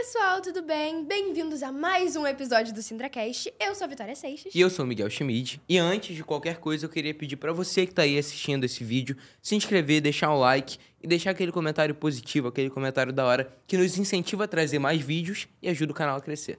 pessoal, tudo bem? Bem-vindos a mais um episódio do Sindracast. Eu sou a Vitória Seixas. E eu sou o Miguel Schmid. E antes de qualquer coisa, eu queria pedir para você que tá aí assistindo esse vídeo, se inscrever, deixar o like e deixar aquele comentário positivo, aquele comentário da hora, que nos incentiva a trazer mais vídeos e ajuda o canal a crescer.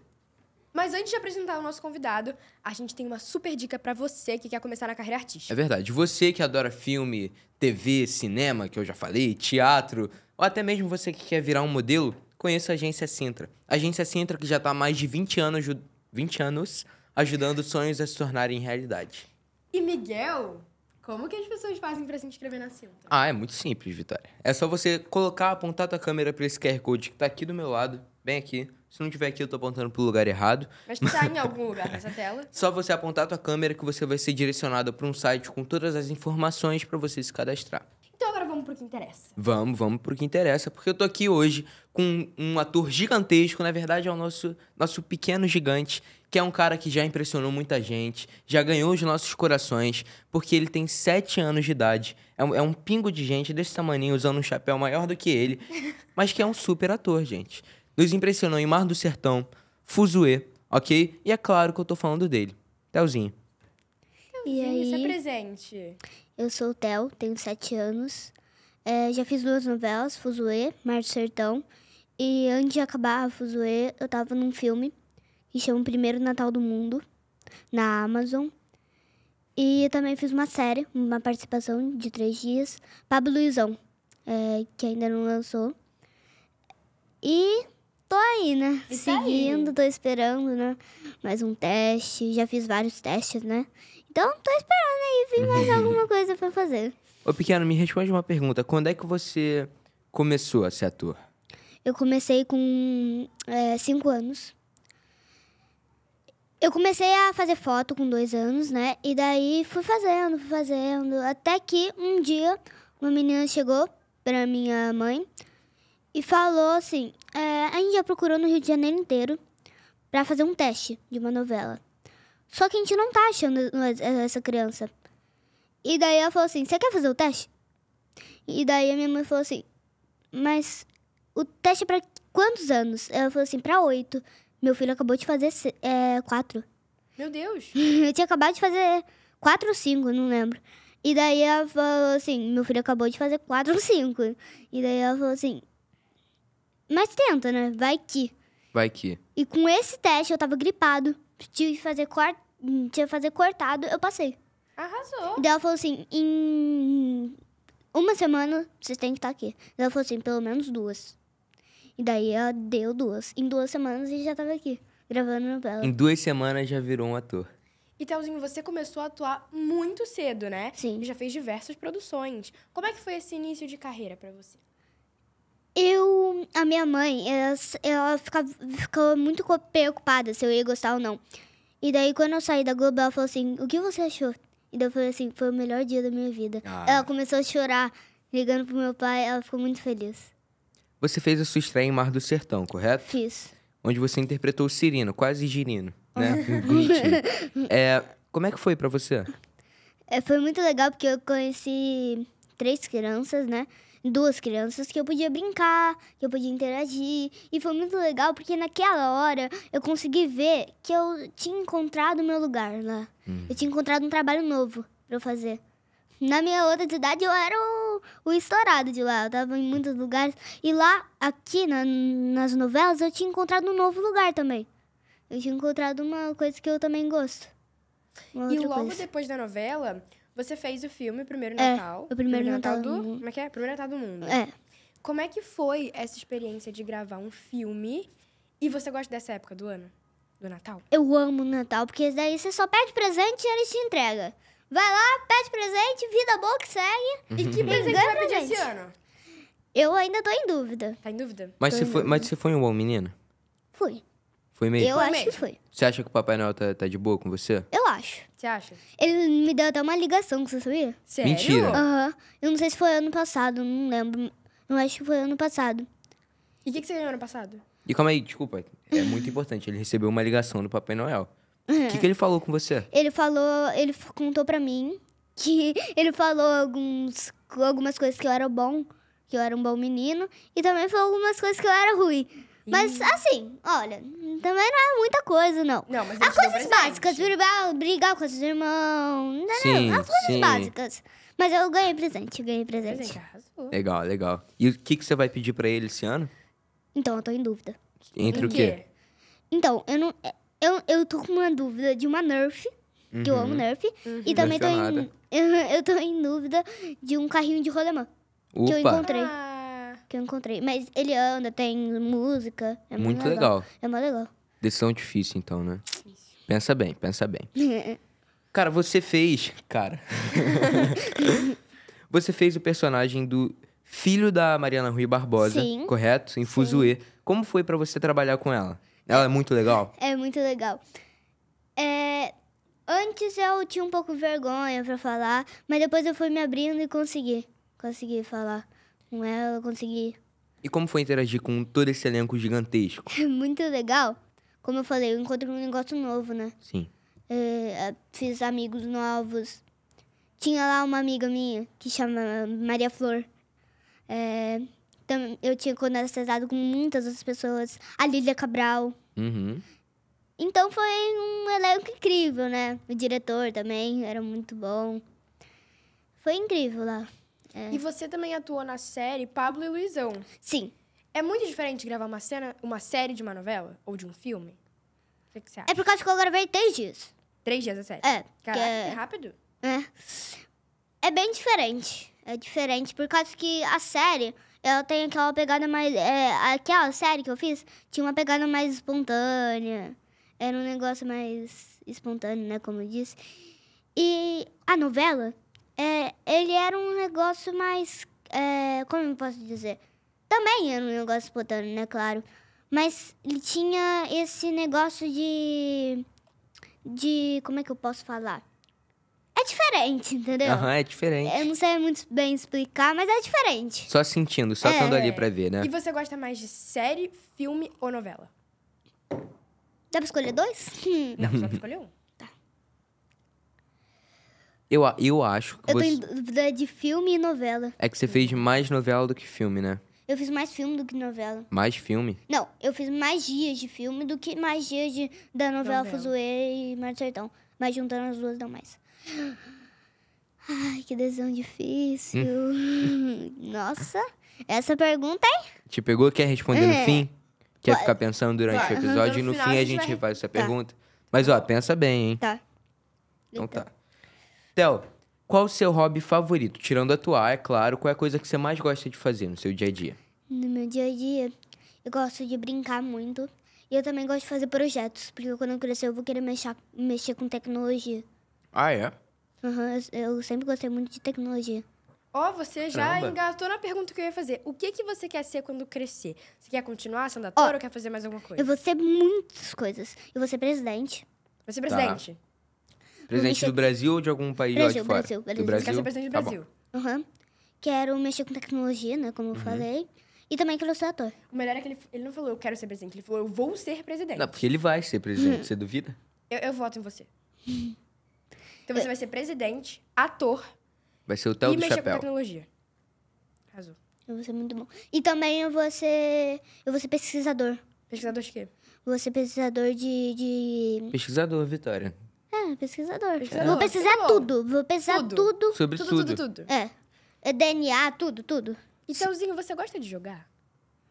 Mas antes de apresentar o nosso convidado, a gente tem uma super dica para você que quer começar na carreira artística. É verdade. Você que adora filme, TV, cinema, que eu já falei, teatro, ou até mesmo você que quer virar um modelo, conheço a Agência Sintra. A Agência Sintra que já está há mais de 20 anos, 20 anos ajudando sonhos a se tornarem realidade. E Miguel, como que as pessoas fazem para se inscrever na Sintra? Ah, é muito simples, Vitória. É só você colocar, apontar a tua câmera para esse QR Code que está aqui do meu lado, bem aqui. Se não tiver aqui, eu estou apontando para o lugar errado. Mas está em algum lugar nessa tela. Só você apontar a tua câmera que você vai ser direcionado para um site com todas as informações para você se cadastrar. Então agora vamos pro que interessa. Vamos, vamos pro que interessa, porque eu tô aqui hoje com um ator gigantesco, na verdade é o nosso, nosso pequeno gigante, que é um cara que já impressionou muita gente, já ganhou os nossos corações, porque ele tem 7 anos de idade, é um, é um pingo de gente desse tamanho, usando um chapéu maior do que ele, mas que é um super ator, gente. Nos impressionou em Mar do Sertão, Fuzue, ok? E é claro que eu tô falando dele, Telzinho. E aí, se apresente. Eu sou o Tel, tenho 7 anos, é, já fiz duas novelas, Fuzue, Mar do Sertão, e antes de acabar a Fuzue, eu tava num filme que chama Primeiro Natal do Mundo, na Amazon. E eu também fiz uma série, uma participação de três dias, Pablo Luizão, é, que ainda não lançou. E tô aí, né? E tá Seguindo, aí. tô esperando, né? Mais um teste, já fiz vários testes, né? Então tô esperando aí vir mais alguma coisa pra fazer. Ô Pequeno, me responde uma pergunta. Quando é que você começou a ser ator? Eu comecei com 5 eh, é, anos. Eu comecei a fazer foto com dois anos, né? E daí fui fazendo, fui fazendo. Até que um dia uma menina chegou pra minha mãe e falou assim: é, A gente já procurou no Rio de Janeiro inteiro para fazer um teste de uma novela. Só que a gente não tá achando eh, essa criança. E daí ela falou assim: Você quer fazer o teste? E daí a minha mãe falou assim: Mas o teste é pra quantos anos? Ela falou assim, pra oito. Meu filho acabou de fazer é, quatro. Meu Deus! eu tinha acabado de fazer quatro ou cinco, não lembro. E daí ela falou assim, meu filho acabou de fazer quatro ou cinco. E daí ela falou assim, mas tenta, né? Vai que. Vai que. E com esse teste eu tava gripado, tive que fazer, cor... tinha que fazer cortado, eu passei. Arrasou. E daí ela falou assim, em uma semana vocês têm que estar tá aqui. ela falou assim, pelo menos duas. E daí ela deu duas. Em duas semanas a gente já tava aqui, gravando novela. Em duas semanas já virou um ator. E Telzinho, você começou a atuar muito cedo, né? Sim. E já fez diversas produções. Como é que foi esse início de carreira para você? Eu, a minha mãe, ela, ela ficava, ficou muito preocupada se eu ia gostar ou não. E daí, quando eu saí da Globo, ela falou assim: O que você achou? E daí eu falei assim: Foi o melhor dia da minha vida. Ah. Ela começou a chorar, ligando pro meu pai, ela ficou muito feliz. Você fez a sua estreia em Mar do Sertão, correto? Fiz. Onde você interpretou o Cirino, quase girino, né? é, como é que foi para você? É, foi muito legal porque eu conheci três crianças, né? Duas crianças que eu podia brincar, que eu podia interagir. E foi muito legal porque naquela hora eu consegui ver que eu tinha encontrado o meu lugar lá. Hum. Eu tinha encontrado um trabalho novo para eu fazer. Na minha outra idade eu era o o estourado de lá. Eu tava em muitos lugares. E lá, aqui na, nas novelas, eu tinha encontrado um novo lugar também. Eu tinha encontrado uma coisa que eu também gosto. E logo coisa. depois da novela, você fez o filme Primeiro é, Natal. É, o Primeiro, primeiro Natal, Natal, do... do... Como é que é? Primeiro Natal do Mundo. É. Como é que foi essa experiência de gravar um filme? E você gosta dessa época do ano? Do Natal? Eu amo o Natal, porque daí você só pede presente e eles te entregam. Vai lá, pede presente, vida boa que segue. Uhum. E que presente vai pedir presente. esse ano? Eu ainda tô em dúvida. Tá em dúvida? Mas você, em foi, dúvida. mas você foi um bom menino? Fui. Foi mesmo? Eu acho que foi. Você acha que o Papai Noel tá, tá de boa com você? Eu acho. Você acha? Ele me deu até uma ligação, você sabia? Sério? Mentira. Aham. Eu não sei se foi ano passado, não lembro. Eu acho que foi ano passado. E o que, que você ganhou ano passado? E calma aí, desculpa. É muito importante. Ele recebeu uma ligação do Papai Noel. O que, que uhum. ele falou com você? Ele falou, ele contou pra mim que ele falou alguns, algumas coisas que eu era bom, que eu era um bom menino, e também falou algumas coisas que eu era ruim. Mas assim, olha, também não é muita coisa, não. Não, mas As coisas básicas, brigar, brigar com os irmãos, não, sim, não, as coisas sim. básicas. Mas eu ganhei presente, ganhei presente. Legal, legal. E o que, que você vai pedir pra ele esse ano? Então, eu tô em dúvida. Entre em o quê? quê? Então, eu não. É, eu, eu tô com uma dúvida de uma Nerf, uhum. que eu amo uhum. Nerf. Uhum. E também tô em, eu tô em dúvida de um carrinho de rolemã. Opa. Que eu encontrei. Ah. Que eu encontrei. Mas ele anda, tem música. É muito legal. legal. É mais legal. Decisão difícil, então, né? Pensa bem, pensa bem. cara, você fez. Cara. você fez o personagem do filho da Mariana Rui Barbosa, Sim. correto? Em Fuzue. Como foi para você trabalhar com ela? Ela é muito legal? É muito legal. É, antes eu tinha um pouco vergonha para falar, mas depois eu fui me abrindo e consegui. Consegui falar com ela, consegui. E como foi interagir com todo esse elenco gigantesco? É muito legal. Como eu falei, eu encontro um negócio novo, né? Sim. É, é fiz amigos novos. Tinha lá uma amiga minha que chama Maria Flor. É, eu tinha conversado com muitas outras pessoas, a Lília Cabral. Uhum. Então foi um elenco incrível, né? O diretor também era muito bom. Foi incrível lá. É. E você também atuou na série Pablo e Luizão. Sim. É muito diferente gravar uma cena, uma série de uma novela ou de um filme? O que, que você acha? É por causa que eu gravei três dias. Três dias a série? É. Caraca, é-, é... rápido. É. É bem diferente. É diferente por causa que a série ela tem aquela pegada mais. É, aquela série que eu fiz tinha uma pegada mais espontânea. Era um negócio mais espontâneo, né? Como eu disse. E a novela, é, ele era um negócio mais. É, como eu posso dizer? Também era um negócio espontâneo, né? Claro. Mas ele tinha esse negócio de. De. Como é que eu posso falar? É diferente, entendeu? Aham, é diferente. Eu não sei muito bem explicar, mas é diferente. Só sentindo, só É. ali pra ver, né? E você gosta mais de série, filme ou novela? Dá pra escolher dois? Hum. Não, só hum. escolher um. Tá. Eu, eu acho que Eu tô em dúvida de filme e novela. É que você fez mais novela do que filme, né? Eu fiz mais filme do que novela. Mais filme? Não, eu fiz mais dias de filme do que mais dias de, da novela, Novela. e Mar do Sertão. Mas juntando as duas dá mais. Ai, que decisão difícil. Hum. Nossa, essa pergunta, hein? Te pegou? Quer responder no é. fim? Quer ficar pensando durante o episódio? e no, fim a gente faz essa tá. pergunta. Mas, ó, pensa bem, hein? Tá. Então, então. tá. Théo, qual o seu hobby favorito? Tirando atuar, é claro. Qual é a coisa que você mais gosta de fazer no seu dia a dia? No meu dia a dia, eu gosto de brincar muito. E eu também gosto de fazer projetos, porque quando eu crescer eu vou querer mexer, mexer com tecnologia. Ah, é? Uhum, eu sempre gostei muito de tecnologia. Ó, oh, você já Caramba. engatou na pergunta que eu ia fazer. O que que você quer ser quando crescer? Você quer continuar sendo ator oh, ou quer fazer mais alguma coisa? Eu vou ser muitas coisas. Eu vou ser presidente. Vai ser presidente? Tá. Presidente mexer... do Brasil ou de algum país Brasil, lá de fora? Brasil, Brasil. Do Brasil? Você quer ser presidente do tá Brasil. Aham. Tá uhum. Quero mexer com tecnologia, né, como uhum. eu falei. E também quero ser ator. O melhor é que ele, ele não falou eu quero ser presidente, ele falou eu vou ser presidente. Não, porque ele vai ser presidente, uhum. você duvida? Eu, eu voto em você. Então você é. vai ser presidente, ator. Vai ser o Theo e do mexer Chapéu. com tecnologia. Arrasou. Eu vou ser muito bom. E também eu vou ser. Eu vou ser pesquisador. Pesquisador de quê? Vou ser pesquisador de. de... Pesquisador, Vitória. É, pesquisador. Pesquisador. Vou pesquisar tudo. Vou pesquisar Tudo. tudo. Sobre tudo, tudo, tudo. tudo. É. É DNA, tudo, tudo. E Teuzinho, você gosta de jogar?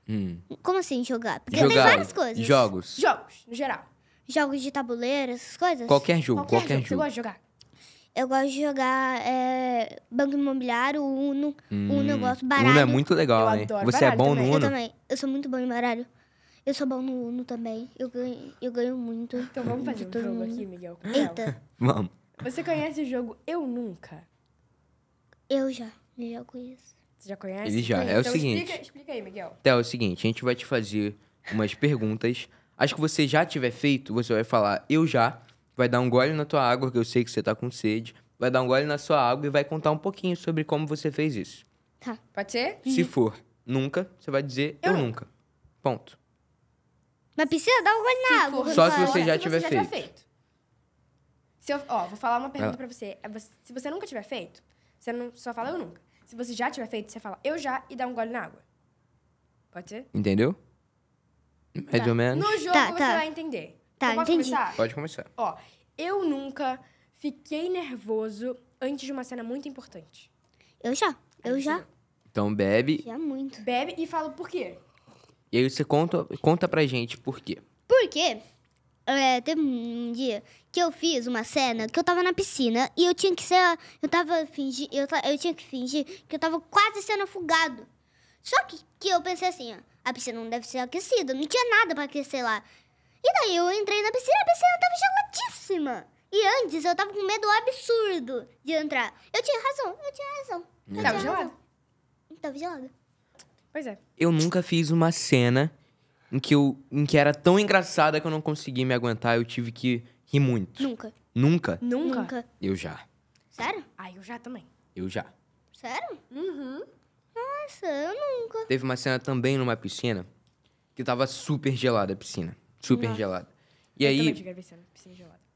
Hum. Como assim jogar? Porque tem Jogar. várias coisas. Jogos. Jogos, no geral. Jogos de tabuleiro, essas coisas. Qualquer jogo, qualquer, Você jogo. gosta de jogar? Eu gosto de jogar é, Banco Imobiliário, Uno, hum, Uno eu gosto, baralho. Uno é muito legal, eu né? Você é bom também. no Uno? Eu também. Eu sou muito bom em baralho. Eu sou bom no Uno também. Eu ganho, eu ganho muito. Então vamos fazer um jogo aqui, Miguel. Eita. vamos. Você conhece o jogo Eu Nunca? Eu já. Eu já conheço. Você já conhece? Ele já. é o então seguinte. Explica, explica aí, Miguel. Então, é o seguinte. A gente vai te fazer umas perguntas. Acho que você já tiver feito, você vai falar eu já vai dar um gole na tua água, que eu sei que você tá com sede, vai dar um gole na sua água e vai contar um pouquinho sobre como você fez isso. Tá. Pode ser? Uhum. Se for nunca, você vai dizer eu, eu nunca. Ponto. Mas precisa dar um gole na se água. For, só se você é já se tiver você feito. Já tiver feito. Se eu, ó, vou falar uma pergunta ah. pra é você. Se você nunca tiver feito, você não só fala eu nunca. Se você já tiver feito, você fala eu já e dá um gole na água. Pode ser? Entendeu? Mais tá. ou menos. No jogo tá, você tá. vai entender. Tá, então, entendi. Começar? Pode começar. Ó, eu nunca fiquei nervoso antes de uma cena muito importante. Eu já, eu já. Então bebe. Já muito. Bebe e fala por quê. E aí você conta, conta pra gente por quê. Por quê? É, teve um dia que eu fiz uma cena que eu tava na piscina e eu tinha que ser. Eu tava fingir. Eu, eu tinha que fingir que eu tava quase sendo afogado. Só que, que eu pensei assim, ó, a piscina não deve ser aquecida, não tinha nada para aquecer lá. E daí eu entrei na piscina, a piscina tava geladíssima. E antes eu tava com medo absurdo de entrar. Eu tinha razão, eu tinha razão. Eu tava gelada. Tava gelada. Pois é. Eu nunca fiz uma cena em que, eu, em que era tão engraçada que eu não consegui me aguentar. Eu tive que rir muito. Nunca. Nunca? Nunca. Nunca. Eu já. Sério? Ah, eu já também. Eu já. Sério? Uhum. Nossa, eu nunca. Teve uma cena também numa piscina que tava super gelada a piscina super Nossa. gelada. E eu aí,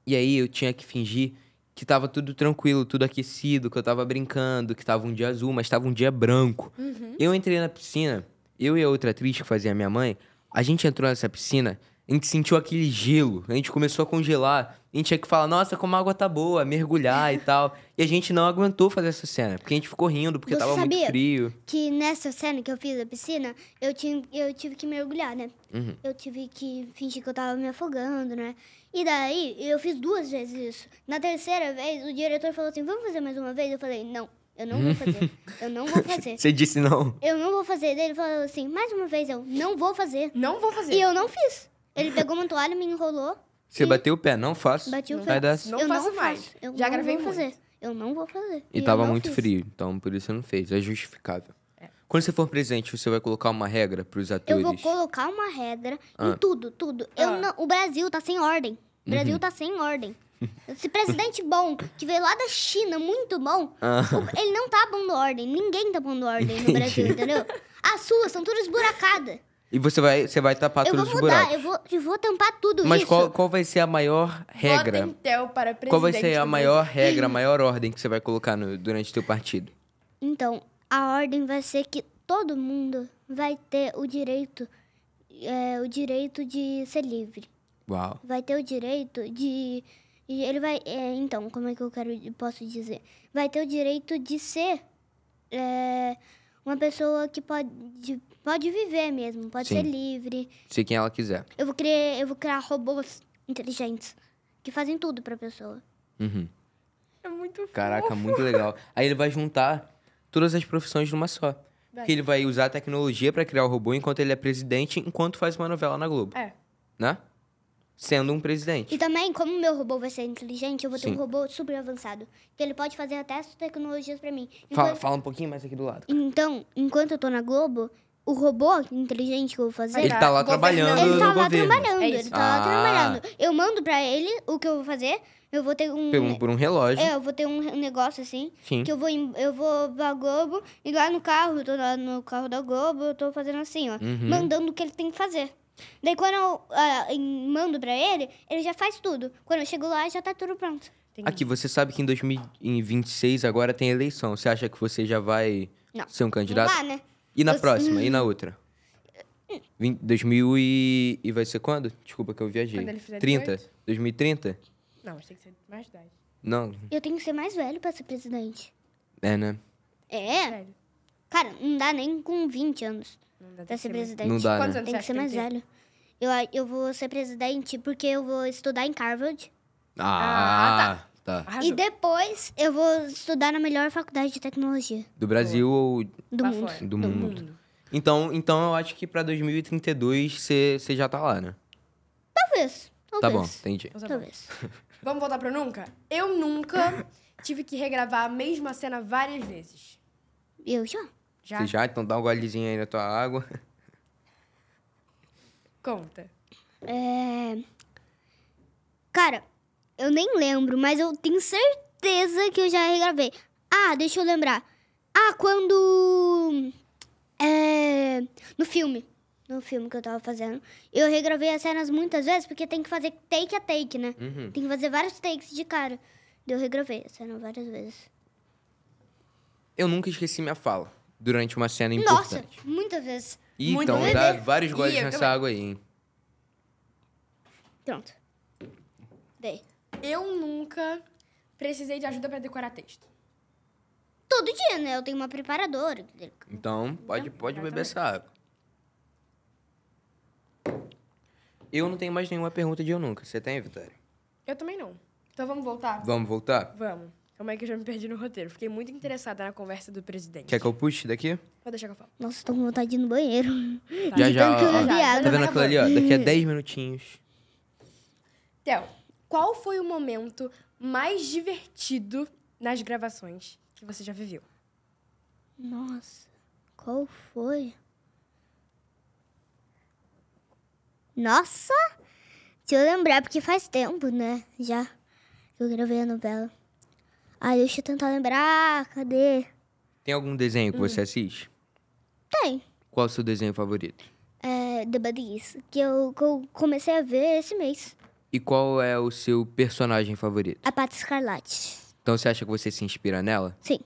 E aí eu tinha que fingir que tava tudo tranquilo, tudo aquecido, que eu tava brincando, que tava um dia azul, mas tava um dia branco. Uhum. Eu entrei na piscina, eu e a outra atriz que fazia a minha mãe, a gente entrou nessa piscina a gente sentiu aquele gelo, a gente começou a congelar. A gente tinha que falar, nossa, como a água tá boa, mergulhar e tal. E a gente não aguentou fazer essa cena, porque a gente ficou rindo, porque Você tava sabia muito frio. Que nessa cena que eu fiz na piscina, eu tive, eu tive que mergulhar, né? Uhum. Eu tive que fingir que eu tava me afogando, né? E daí, eu fiz duas vezes isso. Na terceira vez, o diretor falou assim: vamos fazer mais uma vez? Eu falei, não. Eu não vou fazer. Eu não vou fazer. Você disse não? Eu não vou fazer. Daí ele falou assim, mais uma vez, eu não vou fazer. Não vou fazer. E eu não fiz. Ele pegou uma toalha, me enrolou. Você e... bateu o pé, não faço. Bati o pé. Não, eu faço não mais. Eu Já não gravei vou muito. fazer. Eu não vou fazer. E, e tava muito fiz. frio, então por isso você não fez. É justificável. É. Quando você for presidente, você vai colocar uma regra pros atores? Eu vou colocar uma regra ah. em tudo, tudo. Ah. Eu não, o Brasil tá sem ordem. O Brasil uhum. tá sem ordem. Esse presidente bom, que veio lá da China, muito bom, ah. ele não tá pondo ordem. Ninguém tá pondo ordem no Brasil, entendeu? As ruas são todas esburacadas. E você vai, você vai tapar tudo todos os buracos. Eu vou, eu vou tampar tudo Mas isso. Mas qual, qual vai ser a maior regra? Votem para presidente. Qual vai ser a maior regra, a maior ordem que você vai colocar no, durante o teu partido? Então, a ordem vai ser que todo mundo vai ter o direito, é, o direito de ser livre. Uau. Vai ter o direito de... E ele vai... É, então, como é que eu quero, posso dizer? Vai ter o direito de ser... É, uma pessoa que pode, pode viver mesmo, pode Sim. ser livre. se quem ela quiser. Eu vou criar, eu vou criar robôs inteligentes que fazem tudo pra pessoa. Uhum. É muito fofo. Caraca, muito legal. Aí ele vai juntar todas as profissões numa só. Que ele vai usar a tecnologia para criar o robô enquanto ele é presidente, enquanto faz uma novela na Globo. É. Né? sendo um presidente. E também, como meu robô vai ser inteligente, eu vou ter Sim. um robô super avançado. Que ele pode fazer até as tecnologias para mim. Enquanto... Fala, fala um pouquinho mais aqui do lado. Cara. Então, enquanto eu tô na Globo, o robô inteligente que eu vou fazer. Ele tá lá trabalhando. Ele tá lá governo. trabalhando, é ele tá ah. lá trabalhando. Eu mando pra ele o que eu vou fazer. Eu vou ter um. Por um, por um relógio. É, eu vou ter um negócio assim. Sim. Que eu vou, eu vou pra Globo e lá no carro, eu tô lá no carro da Globo, eu tô fazendo assim, ó. Uhum. Mandando o que ele tem que fazer. Daí quando eu uh, mando pra ele, ele já faz tudo. Quando eu chego lá, já tá tudo pronto. Entendi. Aqui, você sabe que em 2026 agora tem eleição. Você acha que você já vai Não. ser um candidato? Lá, né? E na eu... próxima? E na outra? 20, hum. 2000 e... e vai ser quando? Desculpa que eu viajei. Quando ele fizer 30? 18? 2030? Não, mas tem que ser mais de 10. Não. Eu tenho que ser mais velho pra ser presidente. É, né? É? Sério. Cara, não dá nem com 20 anos. Não dá pra ser presidente. Não dá, né? Tem que ser mais velho. Eu, eu vou ser presidente porque eu vou estudar em Harvard. Ah, ah tá. tá. Ah, e depois eu vou estudar na melhor faculdade de tecnologia. Do Brasil ou... Do mundo. Do, mundo. Do mundo. Então, então eu acho que pra 2032 você já tá lá, né? Talvez. Tá Talvez. Então tá bom, entendi. Talvez. Vamos voltar pro nunca? Eu nunca tive que regravar a mesma cena várias vezes. Eu já. Já? Você já? Então dá um golezinho aí na tua água. Conta. É... Cara, eu nem lembro, mas eu tenho certeza que eu já regravei. Ah, deixa eu lembrar. Ah, quando... É... No filme. No filme que eu tava fazendo. Eu regravei as cenas muitas vezes, porque tem que fazer take a take, né? Uhum. Tem que fazer vários takes de cara. Eu regravei a cena várias vezes. Eu nunca esqueci minha fala durante uma cena importante. Nossa, muitas vezes. Ih, então bebê. dá vários goles nessa também. água aí, hein? Pronto. Dei. Eu nunca precisei de ajuda para decorar texto. Todo dia, né? Eu tenho uma preparadora. Então, pode, pode beber essa água. Eu não tenho mais nenhuma pergunta de eu nunca. Você tem, Vitória? Eu também não. Então vamos voltar? Vamos voltar? Vamos. Como é que eu já me perdi no roteiro? Fiquei muito interessada na conversa do presidente. Quer que eu puxe daqui? Pode deixar que eu falo. Nossa, tô com vontade de ir no banheiro. Tá. Já, já, ó, já. Tá vendo né? aquilo ali, ó? Daqui a 10 minutinhos. Theo, qual foi o momento mais divertido nas gravações que você já viveu? Nossa, qual foi? Nossa! Deixa eu lembrar, porque faz tempo, né? Já que eu gravei a novela. Aí deixa eu tentar lembrar, ah, cadê? Tem algum desenho que hum. você assiste? Tem. Qual é o seu desenho favorito? É The Buddies, que eu, que eu comecei a ver esse mês. E qual é o seu personagem favorito? A Pata Escarlate. Então você acha que você se inspira nela? Sim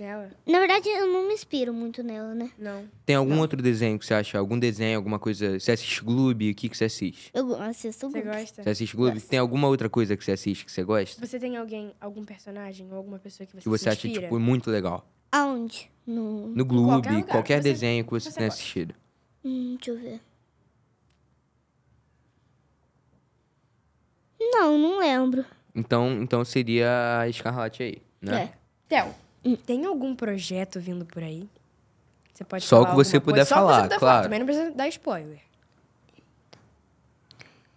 nela? Na verdade, eu não me inspiro muito nela, né? Não. Tem algum não. outro desenho que você acha? Algum desenho, alguma coisa? Você assiste Gloob? O que, que você assiste? Eu assisto Gloob. Você gosta? Você assiste Gloob? Tem alguma outra coisa que você assiste que você gosta? Você tem alguém, algum personagem ou alguma pessoa que você Que você acha, tipo, muito legal? Aonde? No, no Gloob, qualquer, qualquer você, desenho que você, você tenha gosta. assistido. Hum, deixa eu ver. Não, não lembro. Então, então seria a Escarlate aí, né? É. Theo. Hum. Tem algum projeto vindo por aí? Você pode Só falar que você puder falar, você puder claro. Falar. Também não precisa dar spoiler.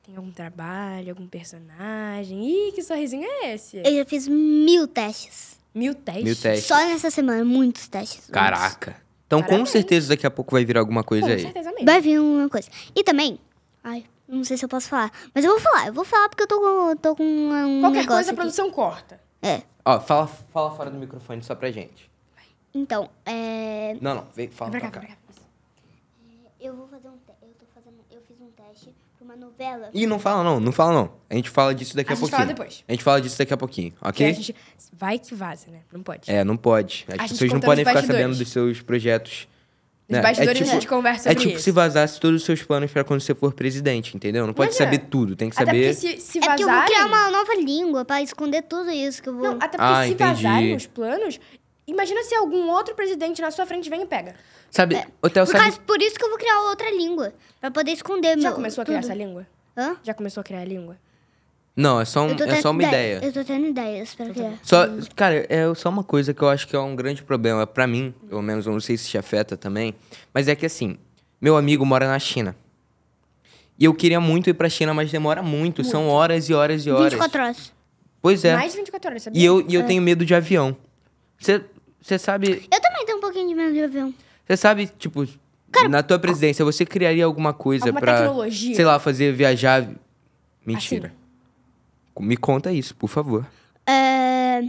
Tem algum trabalho, algum personagem? Ih, que sorrisinho é esse? Eu já fiz mil testes. Mil testes? Mil testes. Só nessa semana, muitos testes. Caraca. Muitos. Então, Parabéns. com certeza, daqui a pouco vai vir alguma coisa com aí. Com certeza mesmo. Vai vir alguma coisa. E também... Ai, não sei se eu posso falar. Mas eu vou falar. Eu vou falar porque eu tô com, tô com um Qualquer coisa aqui. a produção corta. É. Ó, fala, fala fora do microfone só pra gente. Então, é... Não, não, vem, fala pra cá. cá. É, eu vou fazer um teste. eu, tô fazendo... eu fiz um teste pra uma novela. Ih, não fala não, não fala não. A gente fala disso daqui a, a pouquinho. A gente fala depois. A gente fala disso daqui a pouquinho, ok? Gente... Vai que vaza, né? Não pode. É, não pode. As a pessoas não podem ficar sabendo dos seus projetos os né? é bastidores é tipo, a gente conversa É tipo isso. se vazasse todos os seus planos para quando você for presidente, entendeu? Não pode Mas saber é. tudo, tem que até saber. Se, se vazarem... É que eu vou criar uma nova língua para esconder tudo isso que eu vou. Não, até porque ah, se entendi. vazarem os planos, imagina se algum outro presidente na sua frente vem e pega. Sabe, é, hotel por, sabe... Causa, por isso que eu vou criar outra língua. para poder esconder Já meu. Já começou a criar essa língua? Hã? Já começou a criar a língua? Não, é só, um, é só uma ideia. ideia. Eu tô tendo ideias pra quê? Só, cara, é só uma coisa que eu acho que é um grande problema. para mim, pelo menos, eu não sei se te afeta também. Mas é que assim, meu amigo mora na China. E eu queria muito ir pra China, mas demora muito. muito. São horas e horas e horas. 24 horas. Pois é. Mais de 24 horas, E eu, e eu é. tenho medo de avião. Você sabe. Eu também tenho um pouquinho de medo de avião. Você sabe, tipo, cara, na tua presidência, você criaria alguma coisa alguma pra. Tecnologia. Sei lá, fazer viajar. Mentira. Assim. Me conta isso, por favor. É...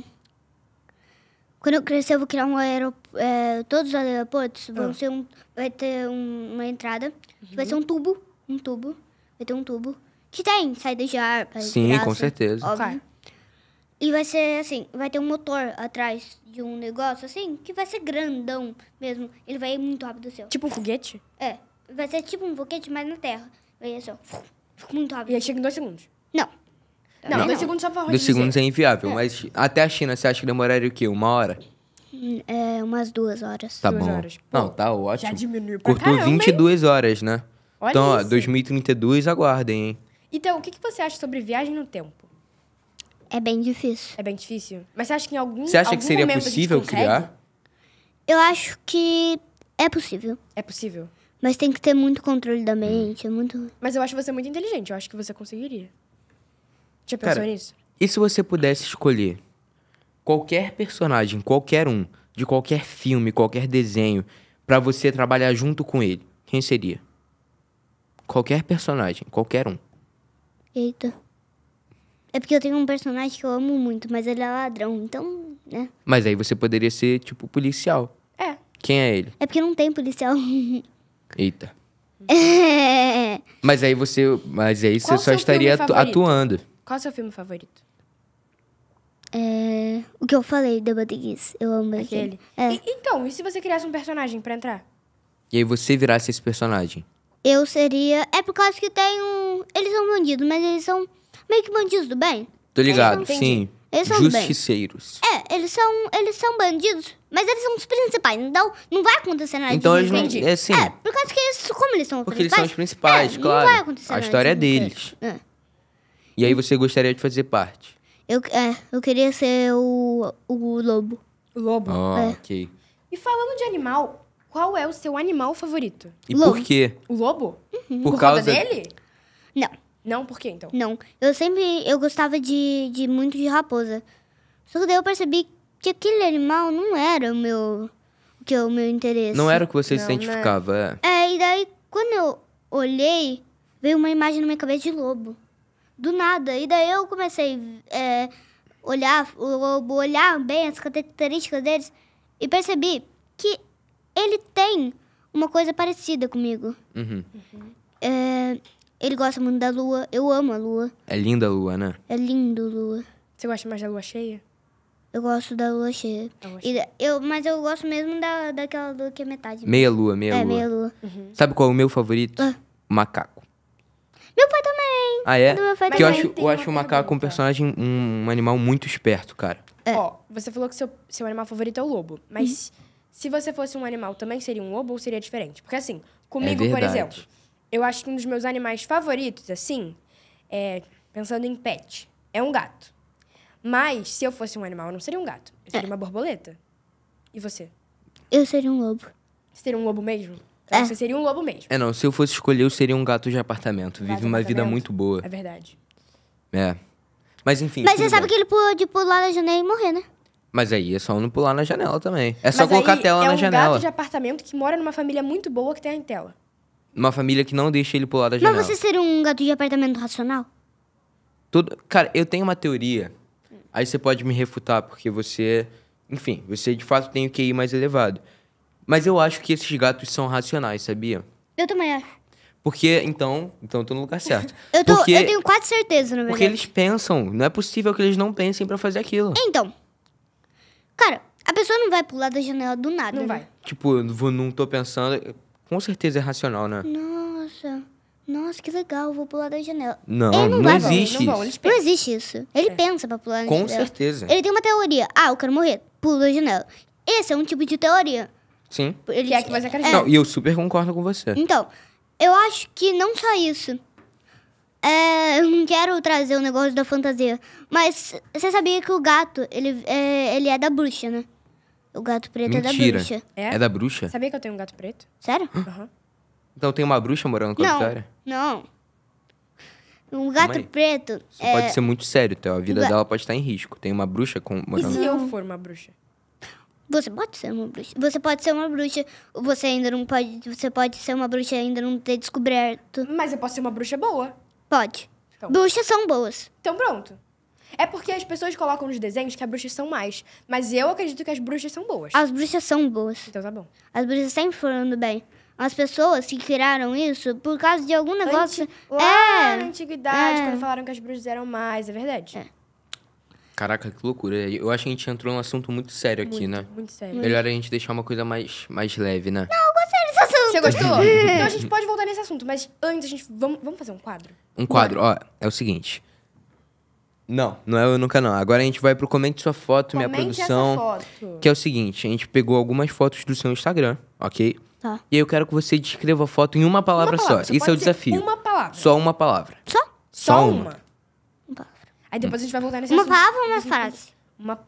Quando eu crescer, eu vou criar um aeroporto. É, todos os aeroportos vão ah. ser um, vai ter um, uma entrada. Uhum. Vai ser um tubo. Um tubo. Vai ter um tubo. Que tem saída de ar. Pra Sim, graça, com assim, certeza. Óbvio. E vai ser assim, vai ter um motor atrás de um negócio assim, que vai ser grandão mesmo. Ele vai ir muito rápido céu assim, Tipo um foguete? É. Vai ser tipo um foguete, mas na Terra. Vai ser assim, muito rápido. E aí chega em dois segundos? Não. É. Não, não. dois segundos só pra Dois segundos é inviável, é. mas até a China, você acha que demoraria o quê? Uma hora? Hum, é, umas duas horas. Tá duas bom. Horas. Pô, não, tá ótimo. Já diminuiu pra Cortou caramba, 22 hein? horas, né? Olha então, isso. ó, 2032, aguardem, hein? Então, o que, que você acha sobre viagem no tempo? É bem difícil. É bem difícil. Mas você acha que em algum Você acha algum que seria possível criar? Eu acho que é possível. É possível. Mas tem que ter muito controle da mente, hum. é muito. Mas eu acho você muito inteligente, eu acho que você conseguiria. Já pensou Cara, nisso? E se você pudesse escolher qualquer personagem, qualquer um, de qualquer filme, qualquer desenho, para você trabalhar junto com ele, quem seria? Qualquer personagem, qualquer um. Eita. É porque eu tenho um personagem que eu amo muito, mas ele é ladrão, então, né? Mas aí você poderia ser, tipo, policial. É. Quem é ele? É porque não tem policial. Eita. É. Mas aí você. Mas aí Qual você só estaria atu atuando. Qual é o seu filme favorito? É, o que eu falei da Batiguice. Eu amo aquele. É. E, então, e se você criasse um personagem para entrar? E aí você virasse esse personagem? Eu seria. É por causa que tem um. Eles são bandidos, mas eles são meio que bandidos do bem. Tô ligado, eles sim. Eles são Justiceiros. Bem. É, eles são, eles são bandidos, mas eles são os principais. Então, não vai acontecer nada Então, eles não... É, sim. É, por causa que eles, como eles são os Porque principais... Porque eles são os principais, é, claro. Não vai acontecer A nada história é deles. É. E aí você gostaria de fazer parte? Eu, é, eu queria ser o, o lobo. O lobo? Ah, é. ok. E falando de animal, qual é o seu animal favorito? E lobo. por quê? O lobo? Uhum. Por, por causa... causa dele? Não. Não, por quê então? Não. Eu sempre eu gostava de, de muito de raposa. Só que daí eu percebi que aquele animal não era o meu que é o meu interesse. Não era o que você não, se né? identificava, é. é. e daí quando eu olhei, veio uma imagem na minha cabeça de lobo do nada. E daí eu comecei a é, olhar, olhar bem as características deles e percebi que ele tem uma coisa parecida comigo. Uhum. Uhum. É, ele gosta muito da lua, eu amo a lua. É linda a lua, né? É lindo a lua. Você gosta mais da lua cheia? Eu gosto da lua cheia. Da lua cheia. E, eu, mas eu gosto mesmo da, daquela lua que é metade. Meia lua, meia é, lua. É, meia lua. Uhum. Sabe qual é o meu favorito? Ah. Macaco. Meu pai também. Ah, é? Porque que eu acho, eu acho o macaco um personagem, um, um animal muito esperto, cara. É. Ó, você falou que seu, seu animal favorito é o lobo. Mas uhum. se você fosse um animal, também seria um lobo ou seria diferente? Porque assim, comigo, é por exemplo, eu acho que um dos meus animais favoritos, assim, é, pensando em pet, é um gato. Mas se eu fosse um animal, eu não seria um gato. Eu seria é. uma borboleta. E você? Eu seria um lobo. Você seria um lobo mesmo? é. você seria um lobo mesmo. É, não. Se eu fosse escolher, eu seria um gato de apartamento. Gato Vive de uma apartamento. vida muito boa. É verdade. É. Mas enfim. Mas você sabe que ele de pular na janela e morrer, né? Mas aí é só não pular na janela também. É só Mas colocar a tela é na um janela. É um gato de apartamento que mora numa família muito boa que tem a tela. Uma família que não deixa ele pular da janela. Mas você seria um gato de apartamento racional? Tudo... Cara, eu tenho uma teoria. Aí você pode me refutar, porque você. Enfim, você de fato tem o QI mais elevado. Mas eu acho que esses gatos são racionais, sabia? Eu também acho. Porque, então, então eu tô no lugar certo. eu, tô, porque, eu tenho quase certeza, na verdade. Porque eles pensam. Não é possível que eles não pensem para fazer aquilo. Então. Cara, a pessoa não vai pular da janela do nada. Não né? vai. Tipo, eu não tô pensando. Com certeza é racional, né? Nossa. Nossa, que legal, vou pular da janela. Não, ele não, não existe não, vão, não existe isso. Ele é. pensa pra pular da janela. Com certeza. Ele tem uma teoria. Ah, eu quero morrer. Pulo da janela. Esse é um tipo de teoria. Sim. Ele... Que é que você acredita. É. Não, e eu super concordo com você. Então, eu acho que não só isso. É, eu não quero trazer o um negócio da fantasia, mas você sabia que o gato, ele é, ele é da bruxa, né? O gato preto Mentira. é da bruxa. É? é da bruxa? Sabia que eu tenho um gato preto? Sério? Uhum. Então tem uma bruxa morando com a não, Vitória? Não. Um gato preto. Isso é... pode ser muito sério, Theo. Então. A vida ga... dela pode estar em risco. Tem uma bruxa com. Uma e se eu for uma bruxa? Você pode ser uma bruxa. Você pode ser uma bruxa. Você ainda não pode. Você pode ser uma bruxa e ainda não ter descoberto. Mas eu posso ser uma bruxa boa. Pode. Então. Bruxas são boas. Então pronto. É porque as pessoas colocam nos desenhos que as bruxas são mais. Mas eu acredito que as bruxas são boas. As bruxas são boas. Então tá bom. As bruxas sempre foram do bem. As pessoas que criaram isso por causa de algum negócio. Anti... Lá é. na antiguidade, é. quando falaram que as bruxas eram mais, é verdade. É. Caraca, que loucura. Eu acho que a gente entrou num assunto muito sério muito, aqui, né? Muito sério. Melhor a gente deixar uma coisa mais, mais leve, né? Não, eu gostei desse assunto. Você gostou? então a gente pode voltar nesse assunto, mas antes a gente. Vamos, vamos fazer um quadro? Um quadro, Bora. ó. É o seguinte. Não, não é eu nunca não. Agora a gente vai pro Comente Sua Foto, Comente minha produção. Essa foto. Que é o seguinte: a gente pegou algumas fotos do seu Instagram, ok? Tá. E aí eu quero que você descreva a foto em uma palavra, uma palavra só. Isso é o desafio. Uma palavra. Só uma palavra. Só? Só, só uma. uma. Aí depois a gente vai voltar nesse Uma assunto. palavra ou uma frase? Uma.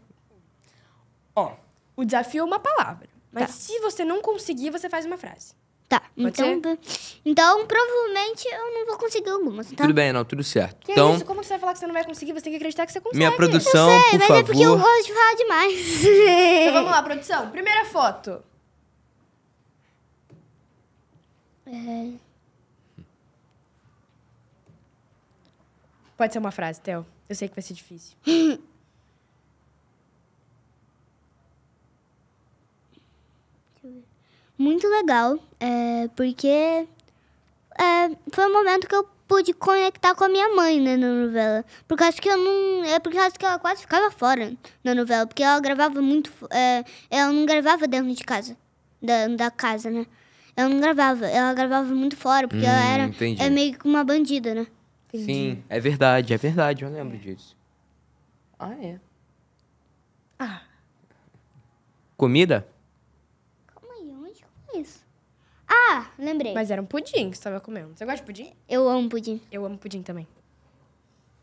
Ó, o desafio é uma palavra. Mas Tá. se você não conseguir, você faz uma frase. Tá. Então, então, provavelmente eu não vou conseguir algumas, tá? Tudo bem, não, tudo certo. Que é então, é isso? Como você vai falar que você não vai conseguir? Você tem que acreditar que você consegue. minha produção, Sei, por mas é porque eu gosto de falar demais. Então vamos lá, produção. Primeira foto. É. Pode ser uma frase, Theo. Eu sei que vai ser difícil. Muito legal, é, porque é, foi o momento que eu pude conectar com a minha mãe né, na novela. Porque acho que eu não. É porque acho que ela quase ficava fora na novela. Porque ela gravava muito. É, ela não gravava dentro de casa. Da, da casa, né? Ela não gravava. Ela gravava muito fora, porque hum, ela era é meio que uma bandida, né? Entendi. Sim, é verdade, é verdade, eu lembro é. disso. Ah, é. Ah. Comida? Calma aí, onde é isso? Ah, lembrei. Mas era um pudim que você tava comendo. Você gosta de pudim? Eu amo pudim. Eu amo pudim também.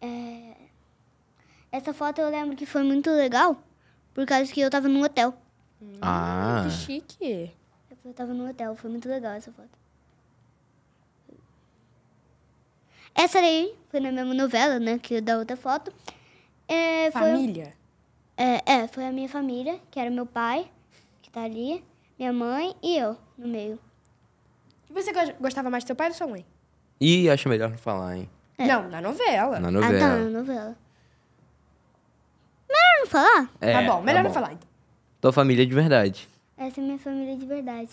É... Essa foto eu lembro que foi muito legal, por causa que eu tava num hotel. Ah. Hum, que chique. Eu tava num hotel, foi muito legal essa foto. Essa daí foi na mesma novela, né? Que da outra foto. É, família? Foi, é, é, foi a minha família, que era meu pai, que tá ali, minha mãe e eu no meio. E você gostava mais do seu pai ou da sua mãe? Ih, acho melhor não falar, hein? É. Não, na novela. Na ah, novela. Ah, tá, na novela. Melhor não falar? É, tá bom, tá melhor tá bom. não falar então. Tua família é de verdade. Essa é minha família de verdade.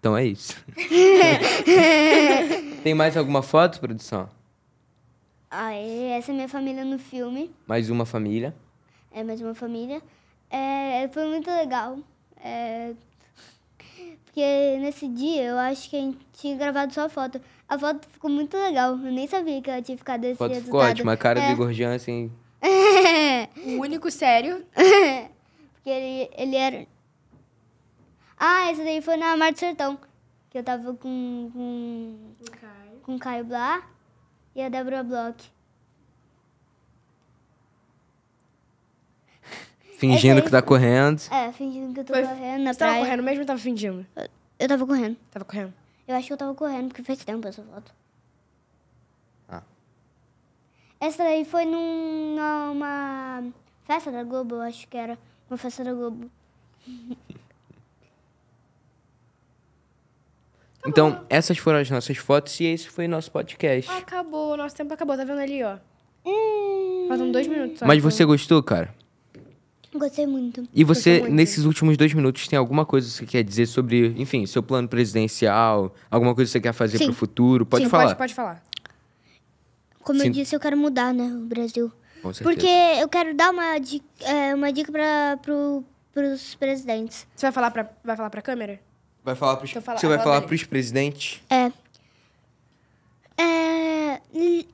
Então é isso. Tem mais alguma foto, produção? Ah, é, essa é minha família no filme. Mais uma família. É, mais uma família. É, foi muito legal. É, porque nesse dia eu acho que a gente tinha gravado só a foto. A foto ficou muito legal. Eu nem sabia que ela tinha ficado desse foto Ficou ótima, a cara é. do Igor assim. o único sério. porque ele, ele era... Ah, essa daí foi na Mar do Sertão. Que eu tava com... com... Um cara com Caio Blá e a Débora Bloch. Fingindo que tá correndo. É, fingindo que eu tô Foi- correndo na Você tava correndo mesmo ou tava fingindo? Eu tava correndo. Tava correndo. Eu acho que eu tava correndo, porque fez tempo essa foto. Ah. Essa daí foi numa festa da Globo, eu acho que era. Uma festa da Globo. Então, essas foram as nossas fotos e esse foi o nosso podcast. Acabou, nosso tempo acabou, tá vendo ali, ó? Hum. Faltam dois minutos. Mas então. você gostou, cara? Gostei muito. E você, muito. nesses últimos dois minutos, tem alguma coisa que você quer dizer sobre, enfim, seu plano presidencial? Alguma coisa que você quer fazer Sim. pro futuro? Pode Sim, falar. Pode, pode falar. Como Sim. eu disse, eu quero mudar, né, o Brasil. Com certeza. Porque eu quero dar uma dica, é, uma dica pra, pro, pros presidentes. Você vai falar pra, vai falar pra câmera? Vai falar pros, então falar, você vai falar para os presidentes? É. É,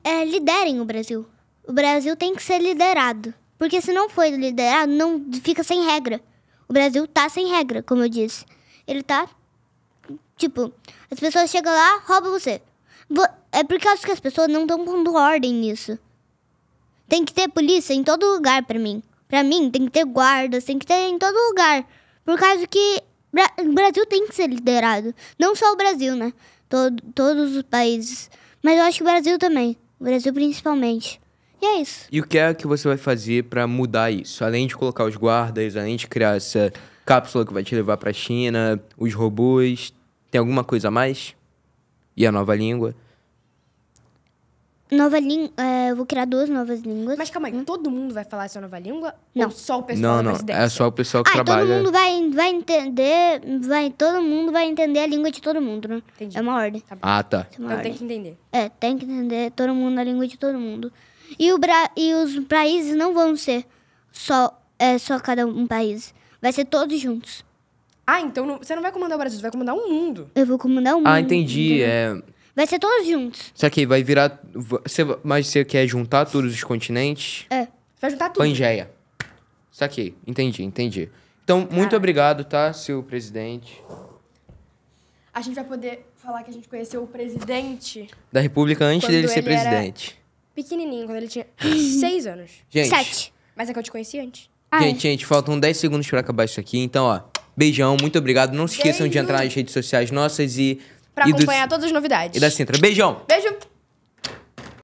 é. Liderem o Brasil. O Brasil tem que ser liderado. Porque se não for liderado, não fica sem regra. O Brasil tá sem regra, como eu disse. Ele tá. Tipo, as pessoas chegam lá, roubam você. É por causa que as pessoas não estão dando ordem nisso. Tem que ter polícia em todo lugar para mim. Para mim, tem que ter guardas, tem que ter em todo lugar. Por causa que Bra o Brasil tem que ser liderado. Não só o Brasil, né? Todo, todos os países. Mas eu acho que o Brasil também. O Brasil principalmente. E é isso. E o que é que você vai fazer para mudar isso? Além de colocar os guardas, além de criar essa cápsula que vai te levar para a China, os robôs, tem alguma coisa a mais? E a nova língua? nova língua. É, eh, eu vou criar duas novas línguas. Mas calma aí, hum? todo mundo vai falar essa nova língua? Não. Ou só o pessoal não, da presidência? Não, é só o pessoal que ah, trabalha. todo mundo vai, vai entender. Vai, todo mundo vai entender a língua de todo mundo, né? Entendi. É uma ordem. Tá ah, tá. É então ordem. tem que entender. É, tem que entender todo mundo a língua de todo mundo. E, o Bra e os países não vão ser só, é, só cada um país. Vai ser todos juntos. Ah, então não, você não vai comandar o Brasil, você vai comandar o um mundo. Eu vou comandar o um ah, mundo. Ah, entendi. É... Vai ser todos juntos. Só que vai virar. Você, mas você quer juntar todos os continentes? É. Vai juntar tudo. Pangeia. Saquei. Entendi, entendi. Então, muito tá. obrigado, tá, seu presidente. A gente vai poder falar que a gente conheceu o presidente. Da República antes dele ser presidente. pequenininho, quando ele tinha seis anos. Gente. Sete. Mas é que eu te conheci antes. Ah, gente, é. gente, faltam 10 segundos para acabar isso aqui. Então, ó, beijão, muito obrigado. Não se esqueçam Beijo. de entrar nas redes sociais nossas e pra acompanhar do... todas as novidades. E da Sintra. Beijão. Beijo.